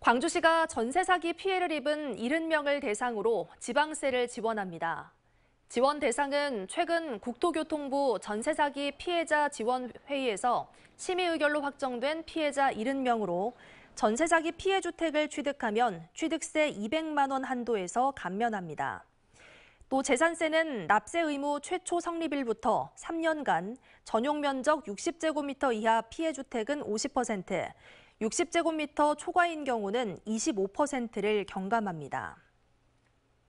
광주시가 전세 사기 피해를 입은 70명을 대상으로 지방세를 지원합니다. 지원 대상은 최근 국토교통부 전세 사기 피해자 지원 회의에서 심의 의결로 확정된 피해자 70명으로 전세 사기 피해 주택을 취득하면 취득세 200만 원 한도에서 감면합니다. 또 재산세는 납세 의무 최초 성립일부터 3년간 전용 면적 60제곱미터 이하 피해 주택은 50%, 60제곱미터 초과인 경우는 25%를 경감합니다.